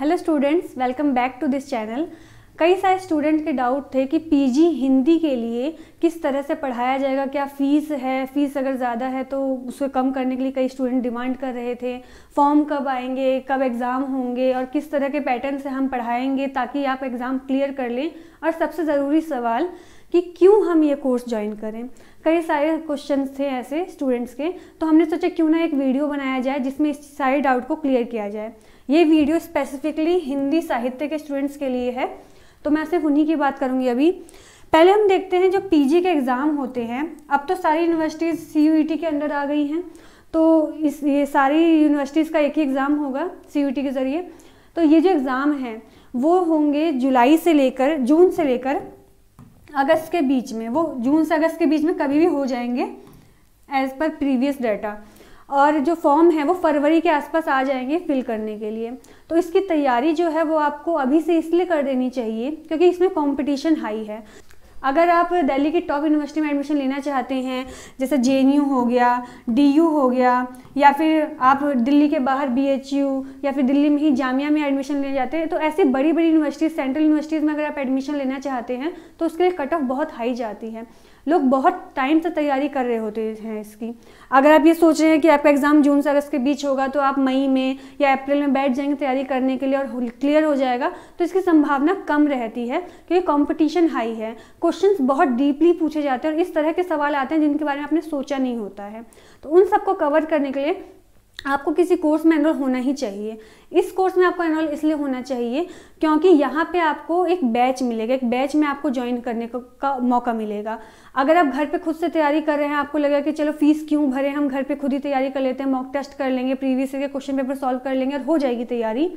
hello students welcome back to this channel कई सारे student के डाउट थे कि पीजी हिंदी के लिए किस तरह से पढ़ाया जाएगा क्या फ़ीस है फ़ीस अगर ज़्यादा है तो उसको कम करने के लिए कई स्टूडेंट डिमांड कर रहे थे फॉर्म कब आएंगे कब एग्ज़ाम होंगे और किस तरह के पैटर्न से हम पढ़ाएंगे ताकि आप एग्ज़ाम क्लियर कर लें और सबसे ज़रूरी सवाल कि क्यों हम ये कोर्स ज्वाइन करें कई सारे क्वेश्चन थे ऐसे स्टूडेंट्स के तो हमने सोचा क्यों ना एक वीडियो बनाया जाए जिसमें इस सारे डाउट को क्लियर किया जाए ये वीडियो स्पेसिफिकली हिंदी साहित्य के स्टूडेंट्स के लिए है तो मैं सिर्फ उन्हीं की बात करूंगी अभी पहले हम देखते हैं जो पीजी के एग्ज़ाम होते हैं अब तो सारी यूनिवर्सिटीज़ सी e के अंडर आ गई हैं तो इस ये सारी यूनिवर्सिटीज़ का एक ही एग्ज़ाम होगा सी e के ज़रिए तो ये जो एग्ज़ाम हैं वो होंगे जुलाई से लेकर जून से लेकर अगस्त के बीच में वो जून से अगस्त के बीच में कभी भी हो जाएंगे एज़ पर प्रीवियस डाटा और जो फॉर्म है वो फरवरी के आसपास आ जाएंगे फिल करने के लिए तो इसकी तैयारी जो है वो आपको अभी से इसलिए कर देनी चाहिए क्योंकि इसमें कॉम्पिटिशन हाई है अगर आप दिल्ली की टॉप यूनिवर्सिटी में एडमिशन लेना चाहते हैं जैसे जे हो गया डी हो गया या फिर आप दिल्ली के बाहर बी या फिर दिल्ली में ही जामिया में एडमिशन लेना चाहते हैं तो ऐसी बड़ी बड़ी यूनिवर्सिटीज़ सेंट्रल यूनिवर्सिटीज़ में अगर आप एडमिशन लेना चाहते हैं तो उसके लिए कट ऑफ बहुत हाई जाती है लोग बहुत टाइम से तैयारी कर रहे होते हैं इसकी अगर आप ये सोच रहे हैं कि आपका एग्ज़ाम जून से अगस्त के बीच होगा तो आप मई में या अप्रैल में बैठ जाएंगे तैयारी करने के लिए और क्लियर हो जाएगा तो इसकी संभावना कम रहती है क्योंकि कंपटीशन हाई है क्वेश्चंस बहुत डीपली पूछे जाते हैं और इस तरह के सवाल आते हैं जिनके बारे में आपने सोचा नहीं होता है तो उन सबको कवर करने के लिए आपको किसी कोर्स में एनरोल होना ही चाहिए इस कोर्स में आपको एनरोल इसलिए होना चाहिए क्योंकि यहाँ पे आपको एक बैच मिलेगा एक बैच में आपको ज्वाइन करने का, का मौका मिलेगा अगर आप घर पे खुद से तैयारी कर रहे हैं आपको लगेगा कि चलो फीस क्यों भरे हम घर पे खुद ही तैयारी कर लेते हैं मॉक टेस्ट कर लेंगे प्रीवियस ईयर के क्वेश्चन पेपर सॉल्व कर लेंगे और हो जाएगी तैयारी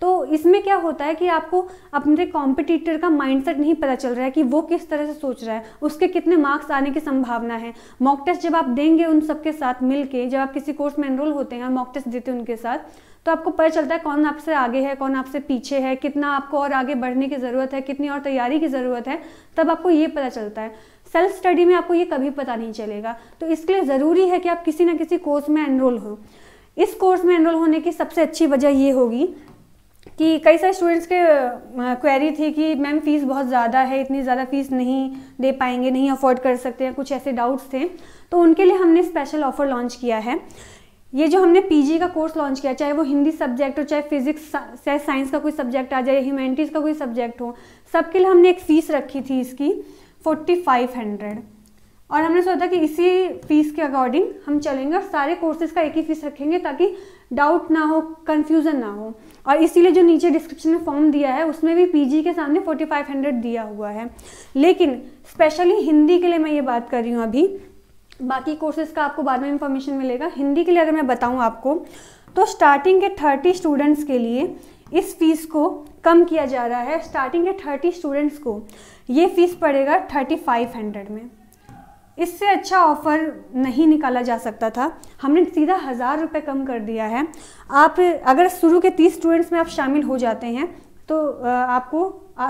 तो इसमें क्या होता है कि आपको अपने कॉम्पिटिटर का माइंडसेट नहीं पता चल रहा है कि वो किस तरह से सोच रहा है उसके कितने मार्क्स आने की संभावना है मॉक टेस्ट जब आप देंगे उन सबके साथ मिल जब आप किसी कोर्स में एनरोल होते हैं और मॉक टेस्ट देते हैं उनके साथ तो आपको पता चलता है कौन आपसे आगे है कौन आपसे पीछे है कितना आपको और आगे बढ़ने की ज़रूरत है कितनी और तैयारी की ज़रूरत है तब आपको ये पता चलता है सेल्फ स्टडी में आपको ये कभी पता नहीं चलेगा तो इसके लिए ज़रूरी है कि आप किसी ना किसी कोर्स में एनरोल हो इस कोर्स में एनरोल होने की सबसे अच्छी वजह ये होगी कि कई सारे स्टूडेंट्स के क्वेरी थी कि मैम फ़ीस बहुत ज़्यादा है इतनी ज़्यादा फ़ीस नहीं दे पाएंगे नहीं अफोर्ड कर सकते हैं कुछ ऐसे डाउट्स थे तो उनके लिए हमने स्पेशल ऑफ़र लॉन्च किया है ये जो हमने पीजी का कोर्स लॉन्च किया चाहे वो हिंदी सब्जेक्ट हो चाहे फिजिक्स चाहे साइंस का कोई सब्जेक्ट आ जाए ह्यूमैनिटीज़ का कोई सब्जेक्ट हो सबके लिए हमने एक फ़ीस रखी थी इसकी फोर्टी फाइव हंड्रेड और हमने सोचा कि इसी फीस के अकॉर्डिंग हम चलेंगे और सारे कोर्सेज का एक ही फीस रखेंगे ताकि डाउट ना हो कंफ्यूजन ना हो और इसीलिए जो नीचे डिस्क्रिप्शन में फॉर्म दिया है उसमें भी पीजी के सामने 4500 दिया हुआ है लेकिन स्पेशली हिंदी के लिए मैं ये बात कर रही हूँ अभी बाकी कोर्सेज का आपको बाद में इंफॉर्मेशन मिलेगा हिंदी के लिए अगर मैं बताऊँ आपको तो स्टार्टिंग के थर्टी स्टूडेंट्स के लिए इस फीस को कम किया जा रहा है स्टार्टिंग के थर्टी स्टूडेंट्स को ये फीस पड़ेगा थर्टी फाइव हंड्रेड में इससे अच्छा ऑफ़र नहीं निकाला जा सकता था हमने सीधा हज़ार रुपये कम कर दिया है आप अगर शुरू के तीस स्टूडेंट्स में आप शामिल हो जाते हैं तो आपको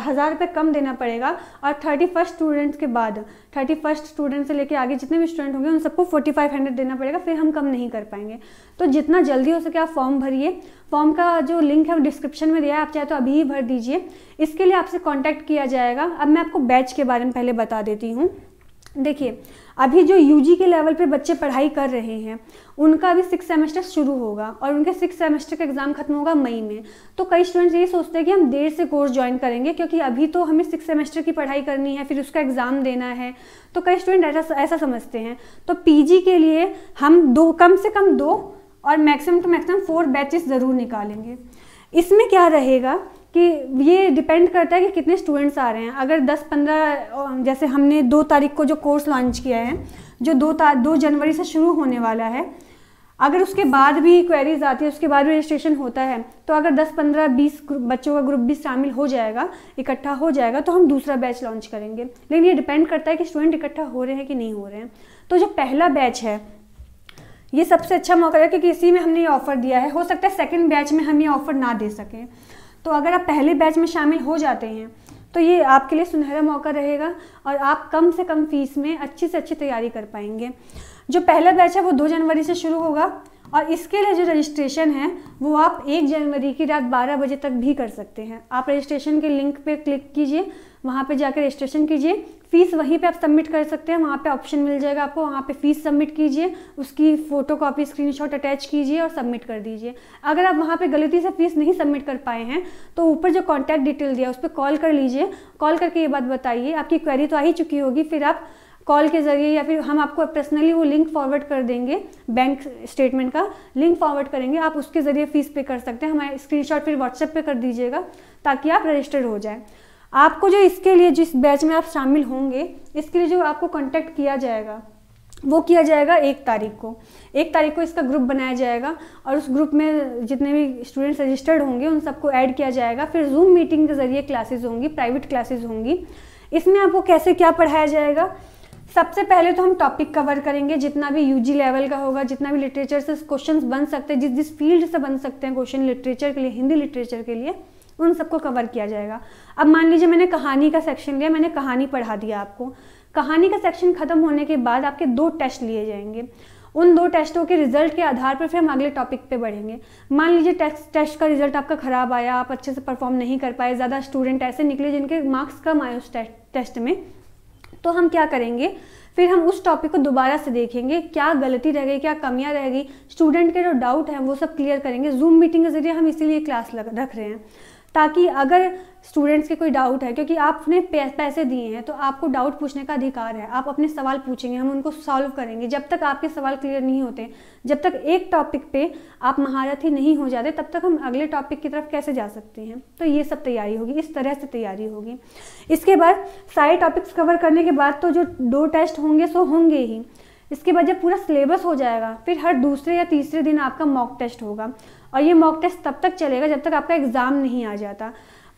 हज़ार रुपये कम देना पड़ेगा और थर्टी फर्स्ट स्टूडेंट्स के बाद थर्टी फर्स्ट स्टूडेंट से लेकर आगे जितने भी स्टूडेंट होंगे उन सबको फोर्टी फाइव हंड्रेड देना पड़ेगा फिर हम कम नहीं कर पाएंगे तो जितना जल्दी हो सके आप फॉर्म भरिए फॉर्म का जो लिंक है वो डिस्क्रिप्शन में दिया है आप चाहे तो अभी ही भर दीजिए इसके लिए आपसे कॉन्टैक्ट किया जाएगा अब मैं आपको बैच के बारे में पहले बता देती हूँ देखिए अभी जो यूजी के लेवल पे बच्चे पढ़ाई कर रहे हैं उनका अभी सिक्स सेमेस्टर शुरू होगा और उनके सिक्स सेमेस्टर का एग्ज़ाम खत्म होगा मई में तो कई स्टूडेंट्स ये सोचते हैं कि हम देर से कोर्स ज्वाइन करेंगे क्योंकि अभी तो हमें सिक्स सेमेस्टर की पढ़ाई करनी है फिर उसका एग्ज़ाम देना है तो कई स्टूडेंट ऐसा ऐसा समझते हैं तो पी के लिए हम दो कम से कम दो और maximum two maximum four batches ज़रूर निकालेंगे इसमें क्या रहेगा कि ये डिपेंड करता है कि कितने स्टूडेंट्स आ रहे हैं अगर 10-15 जैसे हमने दो तारीख को जो कोर्स लॉन्च किया है जो दो दो जनवरी से शुरू होने वाला है अगर उसके बाद भी क्वेरीज आती है उसके बाद भी रजिस्ट्रेशन होता है तो अगर 10 15 20 बच्चों का ग्रुप भी शामिल हो जाएगा इकट्ठा हो जाएगा तो हम दूसरा बैच लॉन्च करेंगे लेकिन ये डिपेंड करता है कि स्टूडेंट इकट्ठा हो रहे हैं कि नहीं हो रहे हैं तो जो पहला बैच है ये सबसे अच्छा मौका है क्योंकि इसी में हमने ये ऑफ़र दिया है हो सकता है सेकेंड बैच में हम ये ऑफ़र ना दे सकें तो अगर आप पहले बैच में शामिल हो जाते हैं तो ये आपके लिए सुनहरा मौका रहेगा और आप कम से कम फीस में अच्छी से अच्छी तैयारी कर पाएंगे जो पहला बैच है वो दो जनवरी से शुरू होगा और इसके लिए जो रजिस्ट्रेशन है वो आप एक जनवरी की रात बारह बजे तक भी कर सकते हैं आप रजिस्ट्रेशन के लिंक पे क्लिक कीजिए वहाँ पे जाकर रजिस्ट्रेशन कीजिए फ़ीस वहीं पे आप सबमिट कर सकते हैं वहाँ पे ऑप्शन मिल जाएगा आपको वहाँ पे फ़ीस सबमिट कीजिए उसकी फ़ोटो कॉपी स्क्रीन अटैच कीजिए और सबमिट कर दीजिए अगर आप वहाँ पे गलती से फ़ीस नहीं सबमिट कर पाए हैं तो ऊपर जो कॉन्टैक्ट डिटेल दिया उस पर कॉल कर लीजिए कॉल करके ये बात बताइए आपकी क्वेरी तो आ ही चुकी होगी फिर आप कॉल के ज़रिए या फिर हम आपको पर्सनली वो लिंक फॉरवर्ड कर देंगे बैंक स्टेटमेंट का लिंक फॉरवर्ड करेंगे आप उसके ज़रिए फ़ीस पे कर सकते हैं हमारे स्क्रीनशॉट फिर व्हाट्सएप पे कर दीजिएगा ताकि आप रजिस्टर्ड हो जाएं आपको जो इसके लिए जिस बैच में आप शामिल होंगे इसके लिए जो आपको कॉन्टैक्ट किया जाएगा वो किया जाएगा एक तारीख को एक तारीख को इसका ग्रुप बनाया जाएगा और उस ग्रुप में जितने भी स्टूडेंट्स रजिस्टर्ड होंगे उन सबको ऐड किया जाएगा फिर जूम मीटिंग के ज़रिए क्लासेज होंगी प्राइवेट क्लासेज होंगी इसमें आपको कैसे क्या पढ़ाया जाएगा सबसे पहले तो हम टॉपिक कवर करेंगे जितना भी यूजी लेवल का होगा जितना भी लिटरेचर से क्वेश्चंस बन सकते हैं जिस जिस फील्ड से बन सकते हैं क्वेश्चन लिटरेचर के लिए हिंदी लिटरेचर के लिए उन सबको कवर किया जाएगा अब मान लीजिए मैंने कहानी का सेक्शन लिया मैंने कहानी पढ़ा दिया आपको कहानी का सेक्शन ख़त्म होने के बाद आपके दो टेस्ट लिए जाएंगे उन दो टेस्टों के रिजल्ट के आधार पर फिर हम अगले टॉपिक पे बढ़ेंगे मान लीजिए टेस्ट टेस्ट का रिजल्ट आपका ख़राब आया आप अच्छे से परफॉर्म नहीं कर पाए ज़्यादा स्टूडेंट ऐसे निकले जिनके मार्क्स कम आए उस टे, टेस्ट में तो हम क्या करेंगे फिर हम उस टॉपिक को दोबारा से देखेंगे क्या गलती रह गई क्या कमियां रह गई स्टूडेंट के जो डाउट हैं वो सब क्लियर करेंगे जूम मीटिंग के जरिए हम इसीलिए क्लास लग रख रहे हैं ताकि अगर स्टूडेंट्स के कोई डाउट है क्योंकि आपने पैसे दिए हैं तो आपको डाउट पूछने का अधिकार है आप अपने सवाल पूछेंगे हम उनको सॉल्व करेंगे जब तक आपके सवाल क्लियर नहीं होते जब तक एक टॉपिक पे आप महारथी नहीं हो जाते तब तक हम अगले टॉपिक की तरफ कैसे जा सकते हैं तो ये सब तैयारी होगी इस तरह से तैयारी होगी इसके बाद सारे टॉपिक्स कवर करने के बाद तो जो दो टेस्ट होंगे सो होंगे ही इसके बाद जब पूरा सिलेबस हो जाएगा फिर हर दूसरे या तीसरे दिन आपका मॉक टेस्ट होगा और ये मॉक टेस्ट तब तक चलेगा जब तक आपका एग्ज़ाम नहीं आ जाता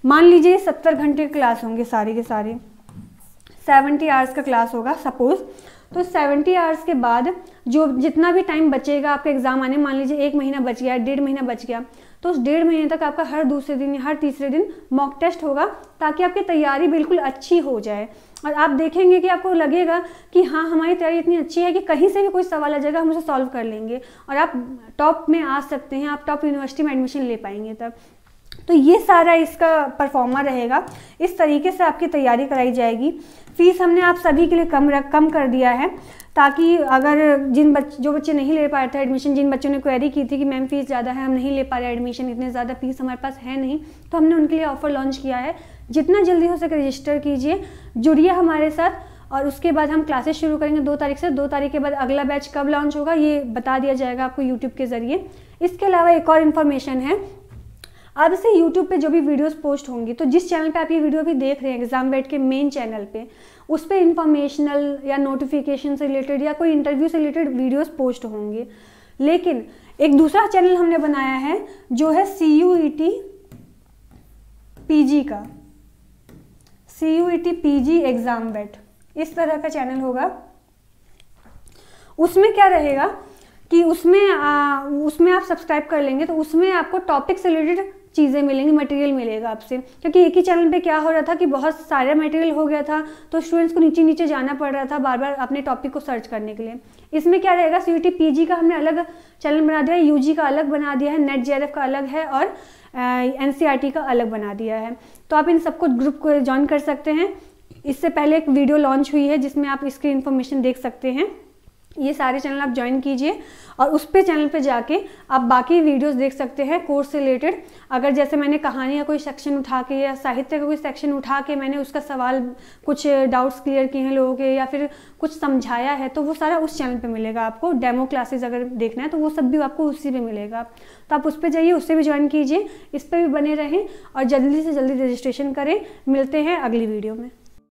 मान लीजिए सत्तर घंटे क्लास होंगे सारे के सारे सेवेंटी आवर्स का क्लास होगा सपोज़ तो सेवेंटी आवर्स के बाद जो जितना भी टाइम बचेगा आपका एग्ज़ाम आने मान लीजिए एक महीना बच गया डेढ़ महीना बच गया तो उस डेढ़ महीने तक आपका हर दूसरे दिन या हर तीसरे दिन मॉक टेस्ट होगा ताकि आपकी तैयारी बिल्कुल अच्छी हो जाए और आप देखेंगे कि आपको लगेगा कि हाँ हमारी तैयारी इतनी अच्छी है कि कहीं से भी कोई सवाल आ जाएगा हम उसे सॉल्व कर लेंगे और आप टॉप में आ सकते हैं आप टॉप यूनिवर्सिटी में एडमिशन ले पाएंगे तब तो ये सारा इसका परफॉर्मा रहेगा इस तरीके से आपकी तैयारी कराई जाएगी फ़ीस हमने आप सभी के लिए कम रख कम कर दिया है ताकि अगर जिन बच जो बच्चे नहीं ले पाए थे एडमिशन जिन बच्चों ने क्वेरी की थी कि मैम फ़ीस ज़्यादा है हम नहीं ले पा रहे एडमिशन इतने ज़्यादा फ़ीस हमारे पास है नहीं तो हमने उनके लिए ऑफ़र लॉन्च किया है जितना जल्दी हो सके रजिस्टर कीजिए जुड़िए हमारे साथ और उसके बाद हम क्लासेस शुरू करेंगे दो तारीख से दो तारीख के बाद अगला बैच कब लॉन्च होगा ये बता दिया जाएगा आपको यूट्यूब के ज़रिए इसके अलावा एक और इन्फॉर्मेशन है अब से यूट्यूब पे जो भी वीडियोस पोस्ट होंगी तो जिस चैनल पे आप ये वीडियो भी देख रहे हैं एग्जाम वेट के मेन चैनल पे उस पर इंफॉर्मेशनल या नोटिफिकेशन से रिलेटेड या कोई इंटरव्यू से रिलेटेड वीडियोस पोस्ट होंगे लेकिन एक दूसरा चैनल हमने बनाया है जो है C U E T P G का C U E T P G exam बेट इस तरह का चैनल होगा उसमें क्या रहेगा कि उसमें आ, उसमें आप सब्सक्राइब कर लेंगे तो उसमें आपको टॉपिक से रिलेटेड चीज़ें मिलेंगी मटेरियल मिलेगा आपसे क्योंकि एक ही चैनल पे क्या हो रहा था कि बहुत सारा मटेरियल हो गया था तो स्टूडेंट्स को नीचे नीचे जाना पड़ रहा था बार बार अपने टॉपिक को सर्च करने के लिए इसमें क्या रहेगा सी यू जी का हमने अलग चैनल बना दिया है जी का अलग बना दिया है नेट एफ का अलग है और टी e का अलग बना दिया है तो आप इन सबको ग्रुप को ज्वाइन कर सकते हैं इससे पहले एक वीडियो लॉन्च हुई है जिसमें आप इसकी इन्फॉर्मेशन देख सकते हैं ये सारे चैनल आप ज्वाइन कीजिए और उस पे चैनल पे जाके आप बाकी वीडियोस देख सकते हैं कोर्स से रिलेटेड अगर जैसे मैंने कहानी का कोई सेक्शन उठा के या साहित्य का कोई सेक्शन उठा के मैंने उसका सवाल कुछ डाउट्स क्लियर किए हैं लोगों के या फिर कुछ समझाया है तो वो सारा उस चैनल पे मिलेगा आपको डेमो क्लासेस अगर देखना है तो वो सब भी आपको उसी पर मिलेगा तो आप उस पर जाइए उससे भी ज्वाइन कीजिए इस पर भी बने रहें और जल्दी से जल्दी रजिस्ट्रेशन करें मिलते हैं अगली वीडियो में